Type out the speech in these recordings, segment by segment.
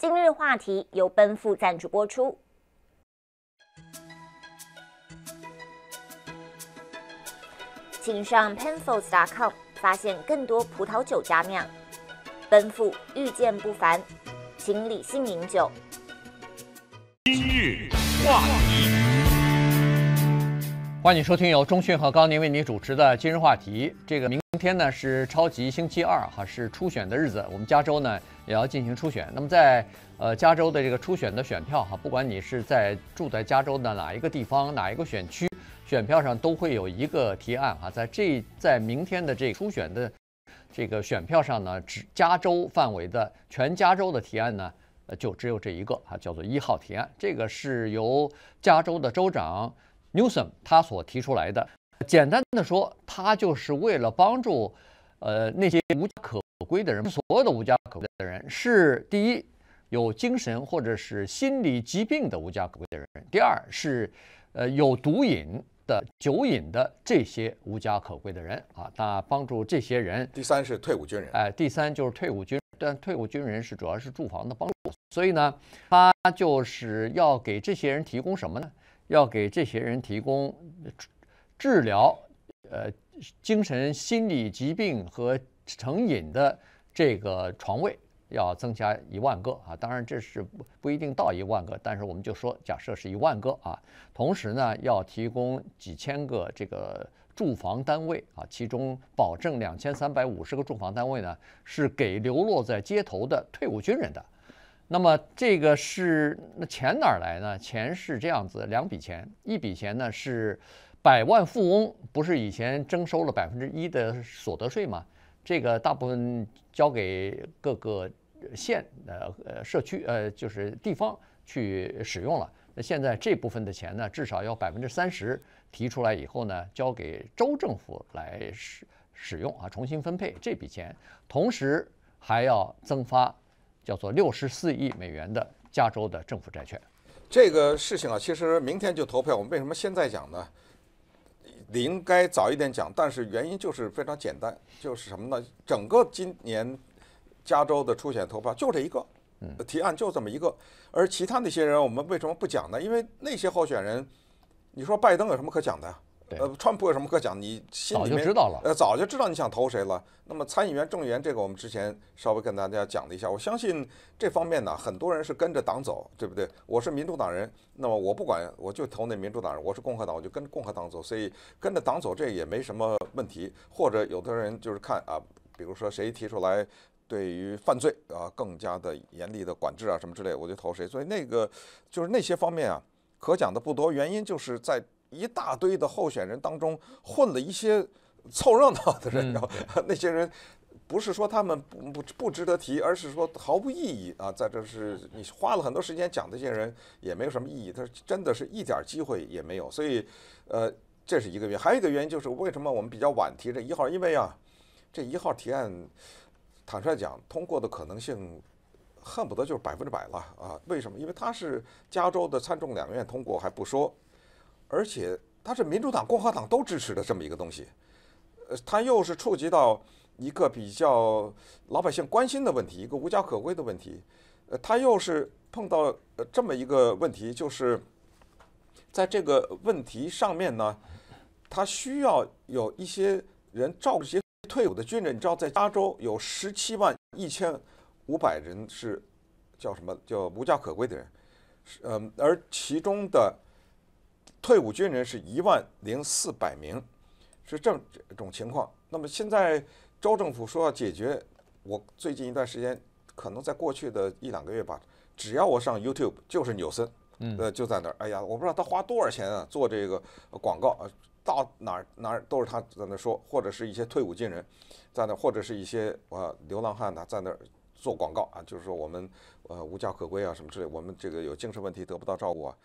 今日话题由奔赴赞助播出，请上 penfolds.com 发现更多葡萄酒佳酿。奔赴遇见不凡，请理性饮酒。今日话题，欢迎收听由钟讯和高宁为您主持的今日话题。这个明。天呢，是超级星期二哈，是初选的日子。我们加州呢也要进行初选。那么在呃加州的这个初选的选票哈，不管你是在住在加州的哪一个地方、哪一个选区，选票上都会有一个提案哈。在这在明天的这初选的这个选票上呢，只加州范围的全加州的提案呢，就只有这一个哈，叫做一号提案。这个是由加州的州长 Newsom 他所提出来的。简单的说，他就是为了帮助，呃，那些无家可归的人。所有的无家可归的人是：第一，有精神或者是心理疾病的无家可归的人；第二是，呃，有毒瘾的、酒瘾的这些无家可归的人啊。他帮助这些人。第三是退伍军人，哎，第三就是退伍军。但退伍军人是主要是住房的帮助，所以呢，他就是要给这些人提供什么呢？要给这些人提供。治疗，呃，精神心理疾病和成瘾的这个床位要增加一万个啊！当然这是不一定到一万个，但是我们就说假设是一万个啊。同时呢，要提供几千个这个住房单位啊，其中保证两千三百五十个住房单位呢是给流落在街头的退伍军人的。那么这个是那钱哪来呢？钱是这样子，两笔钱，一笔钱呢是。百万富翁不是以前征收了百分之一的所得税吗？这个大部分交给各个县、呃、社区、呃，就是地方去使用了。那现在这部分的钱呢，至少要百分之三十提出来以后呢，交给州政府来使使用啊，重新分配这笔钱，同时还要增发叫做六十四亿美元的加州的政府债券。这个事情啊，其实明天就投票。我们为什么现在讲呢？你应该早一点讲，但是原因就是非常简单，就是什么呢？整个今年加州的初选投票就这一个，提案就这么一个，而其他那些人我们为什么不讲呢？因为那些候选人，你说拜登有什么可讲的？呃，川普有什么可讲？你心里面早就知道了，呃，早就知道你想投谁了。那么参议员、众议员这个，我们之前稍微跟大家讲了一下。我相信这方面呢，很多人是跟着党走，对不对？我是民主党人，那么我不管，我就投那民主党人；我是共和党，我就跟共和党走。所以跟着党走这也没什么问题。或者有的人就是看啊，比如说谁提出来对于犯罪啊更加的严厉的管制啊什么之类，我就投谁。所以那个就是那些方面啊，可讲的不多。原因就是在。一大堆的候选人当中混了一些凑热闹的人，那些人不是说他们不不不值得提，而是说毫无意义啊，在这是你花了很多时间讲这些人也没有什么意义，他真的是一点机会也没有。所以，呃，这是一个原因，还有一个原因就是为什么我们比较晚提这一号？因为啊，这一号提案，坦率讲，通过的可能性恨不得就是百分之百了啊。为什么？因为他是加州的参众两院通过还不说。而且它是民主党、共和党都支持的这么一个东西，呃，它又是触及到一个比较老百姓关心的问题，一个无家可归的问题，呃，它又是碰到呃这么一个问题，就是，在这个问题上面呢，它需要有一些人照顾些退伍的军人。你知道，在加州有十七万一千五百人是叫什么叫无家可归的人，呃，而其中的。退伍军人是一万零四百名，是这种情况。那么现在州政府说要解决，我最近一段时间可能在过去的一两个月吧，只要我上 YouTube 就是纽森，呃就在那儿。哎呀，我不知道他花多少钱啊做这个广告啊，到哪儿哪儿都是他在那说，或者是一些退伍军人在那，或者是一些呃流浪汉呢在那做广告啊，就是说我们呃无家可归啊什么之类，我们这个有精神问题得不到照顾啊。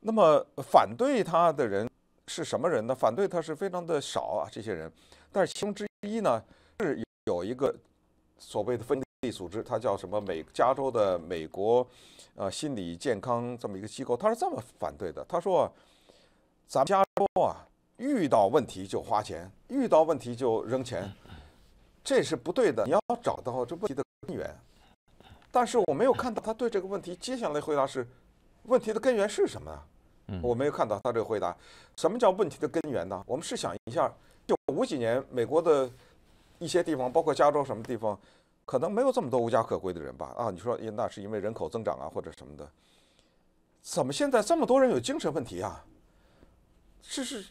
那么反对他的人是什么人呢？反对他是非常的少啊，这些人。但是其中之一呢，是有一个所谓的分立组织，他叫什么？美加州的美国，呃，心理健康这么一个机构，他是这么反对的。他说：“咱们加州啊，遇到问题就花钱，遇到问题就扔钱，这是不对的。你要找到这问题的根源。”但是我没有看到他对这个问题接下来回答是：问题的根源是什么啊？我没有看到他这个回答，什么叫问题的根源呢？我们试想一下，就五几年美国的一些地方，包括加州什么地方，可能没有这么多无家可归的人吧？啊，你说，那是因为人口增长啊，或者什么的？怎么现在这么多人有精神问题啊？是是，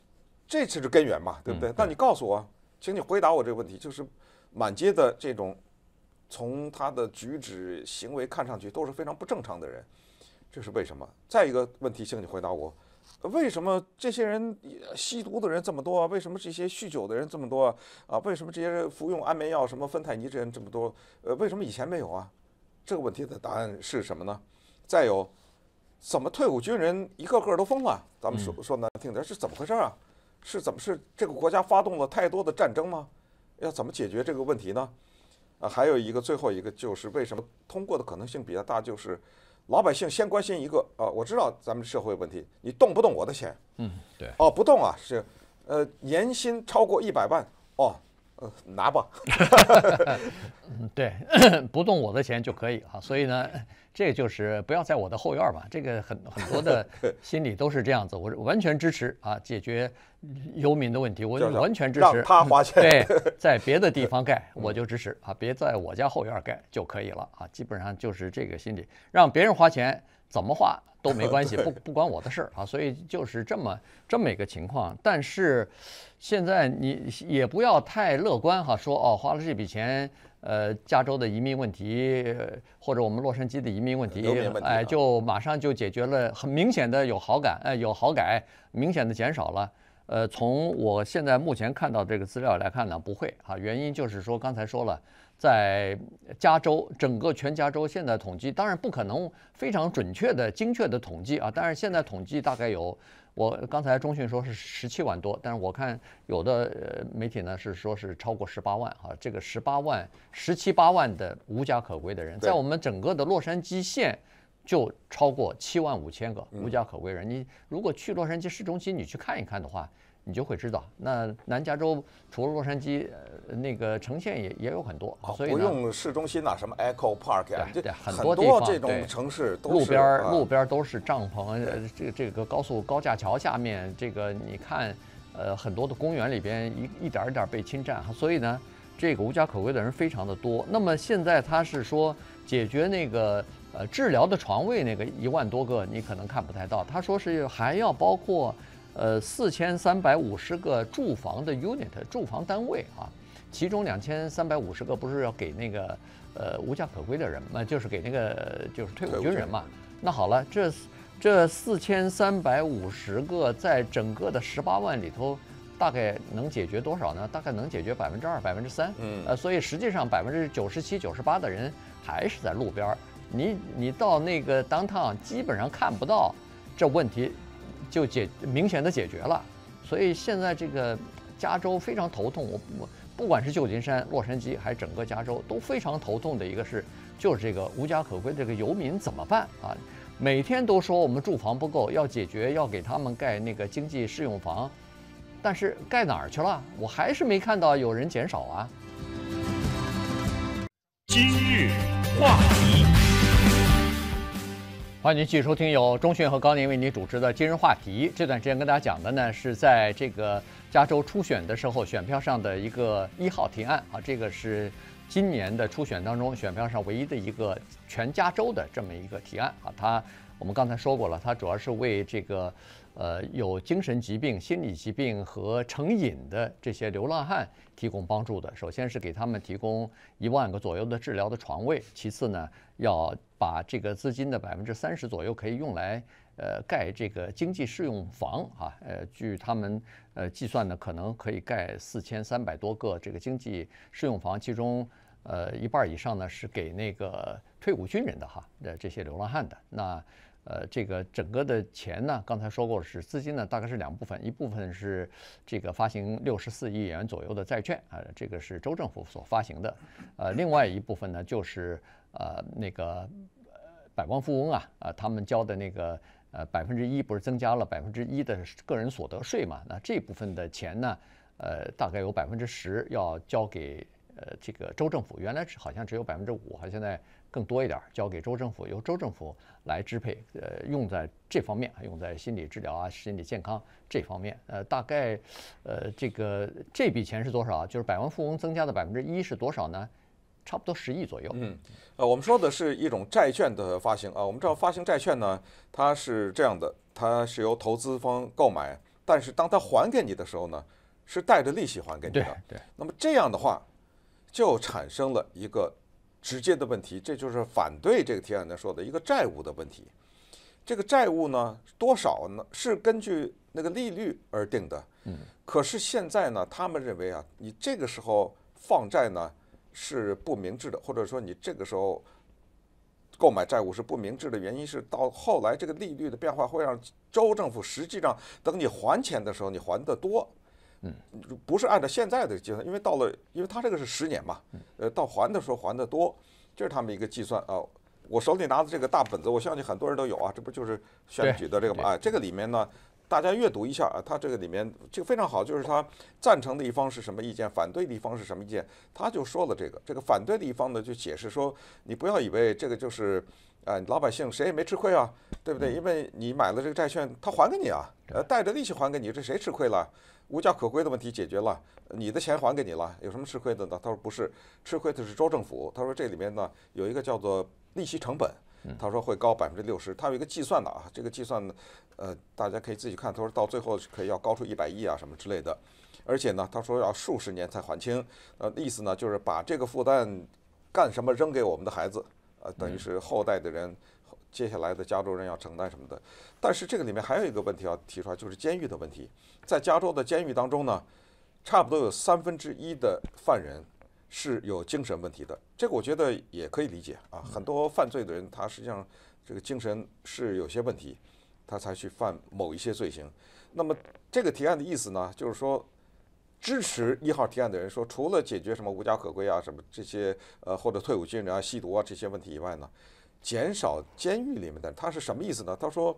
这才是根源嘛，对不对？那你告诉我，请你回答我这个问题，就是满街的这种，从他的举止行为看上去都是非常不正常的人。这是为什么？再一个问题，请你回答我：为什么这些人吸毒的人这么多？为什么这些酗酒的人这么多？啊，为什么这些人服用安眠药、什么芬太尼这人这么多？呃，为什么以前没有啊？这个问题的答案是什么呢？再有，怎么退伍军人一个个都疯了？咱们说说难听点，是怎么回事啊？是怎么是这个国家发动了太多的战争吗？要怎么解决这个问题呢？啊，还有一个，最后一个就是为什么通过的可能性比较大，就是。老百姓先关心一个啊，我知道咱们社会问题，你动不动我的钱？嗯，对，哦，不动啊，是，呃，年薪超过一百万哦。拿吧，对，不动我的钱就可以哈。所以呢，这就是不要在我的后院吧。这个很很多的 心理都是这样子，我完全支持啊，解决游民的问题，我完全支持。他花钱。对，在别的地方 盖，我就支持啊，别在我家后院盖就可以了啊。基本上就是这个心理，让别人花钱。怎么画都没关系，不不关我的事儿啊，所以就是这么这么一个情况。但是现在你也不要太乐观哈，说哦花了这笔钱，呃，加州的移民问题或者我们洛杉矶的移民问题，哎，就马上就解决了，很明显的有好感，哎，有好感，明显的减少了。呃，从我现在目前看到这个资料来看呢，不会啊。原因就是说，刚才说了，在加州整个全加州现在统计，当然不可能非常准确的精确的统计啊。但是现在统计大概有，我刚才中讯说是十七万多，但是我看有的媒体呢是说是超过十八万啊。这个十八万、十七八万的无家可归的人，在我们整个的洛杉矶县。就超过七万五千个无家可归人。你如果去洛杉矶市中心，你去看一看的话，你就会知道。那南加州除了洛杉矶那个城县也也有很多，所以不用市中心呐，什么 Echo Park 啊，对，很多地这种城市都是路边路边都是帐篷。呃、这这个高速高架桥下面，这个你看，呃，很多的公园里边一一点一点被侵占，所以呢，这个无家可归的人非常的多。那么现在他是说解决那个。呃，治疗的床位那个一万多个，你可能看不太到。他说是还要包括，呃，四千三百五十个住房的 unit，住房单位啊。其中两千三百五十个不是要给那个呃无家可归的人嘛，就是给那个就是退伍军人嘛。那好了，这这四千三百五十个在整个的十八万里头，大概能解决多少呢？大概能解决百分之二、百分之三。嗯，呃，所以实际上百分之九十七、九十八的人还是在路边儿。你你到那个 downtown 基本上看不到，这问题就解明显的解决了。所以现在这个加州非常头痛，我不不管是旧金山、洛杉矶，还是整个加州都非常头痛的一个事，就是这个无家可归的这个游民怎么办啊？每天都说我们住房不够，要解决，要给他们盖那个经济适用房，但是盖哪儿去了？我还是没看到有人减少啊。今日话。欢迎您继续收听由中讯和高宁为您主持的今日话题。这段时间跟大家讲的呢，是在这个加州初选的时候，选票上的一个一号提案啊，这个是今年的初选当中选票上唯一的一个全加州的这么一个提案啊。它我们刚才说过了，它主要是为这个。呃，有精神疾病、心理疾病和成瘾的这些流浪汉提供帮助的，首先是给他们提供一万个左右的治疗的床位，其次呢，要把这个资金的百分之三十左右可以用来，呃，盖这个经济适用房啊，呃，据他们呃计算呢，可能可以盖四千三百多个这个经济适用房，其中呃一半以上呢是给那个退伍军人的哈，呃这些流浪汉的那。呃，这个整个的钱呢，刚才说过是资金呢，大概是两部分，一部分是这个发行六十四亿元左右的债券，啊，这个是州政府所发行的，呃，另外一部分呢，就是呃那个百富翁啊，啊，他们交的那个呃百分之一，不是增加了百分之一的个人所得税嘛？那这部分的钱呢，呃，大概有百分之十要交给。呃，这个州政府原来是好像只有百分之五，哈，现在更多一点，交给州政府，由州政府来支配，呃，用在这方面，用在心理治疗啊、心理健康这方面，呃，大概，呃，这个这笔钱是多少？就是百万富翁增加的百分之一是多少呢？差不多十亿左右。嗯，呃，我们说的是一种债券的发行啊，我们知道发行债券呢，它是这样的，它是由投资方购买，但是当他还给你的时候呢，是带着利息还给你的。对对。那么这样的话。就产生了一个直接的问题，这就是反对这个提案的说的一个债务的问题。这个债务呢，多少呢？是根据那个利率而定的。嗯。可是现在呢，他们认为啊，你这个时候放债呢是不明智的，或者说你这个时候购买债务是不明智的，原因是到后来这个利率的变化会让州政府实际上等你还钱的时候你还得多。嗯，不是按照现在的计算，因为到了，因为他这个是十年嘛，呃，到还的时候还的多，这是他们一个计算啊。我手里拿的这个大本子，我相信很多人都有啊，这不就是选举的这个嘛？哎，这个里面呢，大家阅读一下啊。他这个里面这个非常好，就是他赞成的一方是什么意见，反对的一方是什么意见，他就说了这个。这个反对的一方呢，就解释说，你不要以为这个就是啊，老百姓谁也没吃亏啊，对不对？因为你买了这个债券，他还给你啊，呃，带着利息还给你，这谁吃亏了？无家可归的问题解决了，你的钱还给你了，有什么吃亏的呢？他说不是，吃亏的是州政府。他说这里面呢有一个叫做利息成本，他说会高百分之六十，他有一个计算的啊，这个计算呢，呃大家可以自己看。他说到最后可以要高出一百亿啊什么之类的，而且呢他说要数十年才还清，呃意思呢就是把这个负担干什么扔给我们的孩子，呃等于是后代的人。接下来的加州人要承担什么的，但是这个里面还有一个问题要提出来，就是监狱的问题。在加州的监狱当中呢，差不多有三分之一的犯人是有精神问题的。这个我觉得也可以理解啊，很多犯罪的人他实际上这个精神是有些问题，他才去犯某一些罪行。那么这个提案的意思呢，就是说支持一号提案的人说，除了解决什么无家可归啊、什么这些呃或者退伍军人啊、吸毒啊这些问题以外呢？减少监狱里面的，他是什么意思呢？他说，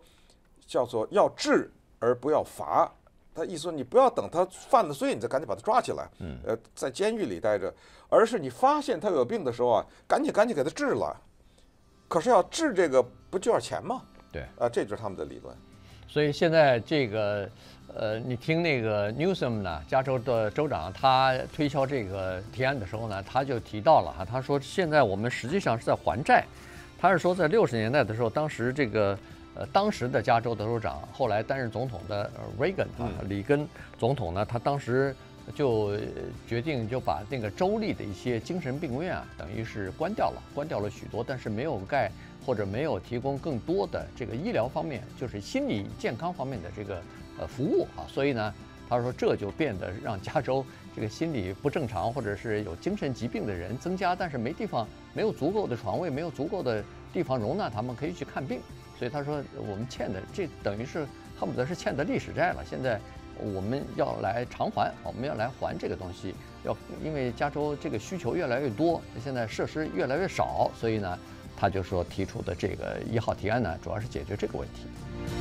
叫做要治而不要罚。他意思说，你不要等他犯了罪，你再赶紧把他抓起来，嗯，呃，在监狱里待着，而是你发现他有病的时候啊，赶紧赶紧给他治了。可是要治这个不就要钱吗？对，啊，这就是他们的理论。所以现在这个，呃，你听那个 Newsom 呢，加州的州长，他推销这个提案的时候呢，他就提到了哈，他说现在我们实际上是在还债。他是说，在六十年代的时候，当时这个，呃，当时的加州州长，后来担任总统的 Reagan 啊，里根总统呢，他当时就决定就把那个州立的一些精神病院啊，等于是关掉了，关掉了许多，但是没有盖或者没有提供更多的这个医疗方面，就是心理健康方面的这个呃服务啊，所以呢，他说这就变得让加州。这个心理不正常或者是有精神疾病的人增加，但是没地方，没有足够的床位，没有足够的地方容纳他们，可以去看病。所以他说，我们欠的这等于是恨不得是欠的历史债了。现在我们要来偿还，我们要来还这个东西。要因为加州这个需求越来越多，现在设施越来越少，所以呢，他就说提出的这个一号提案呢，主要是解决这个问题。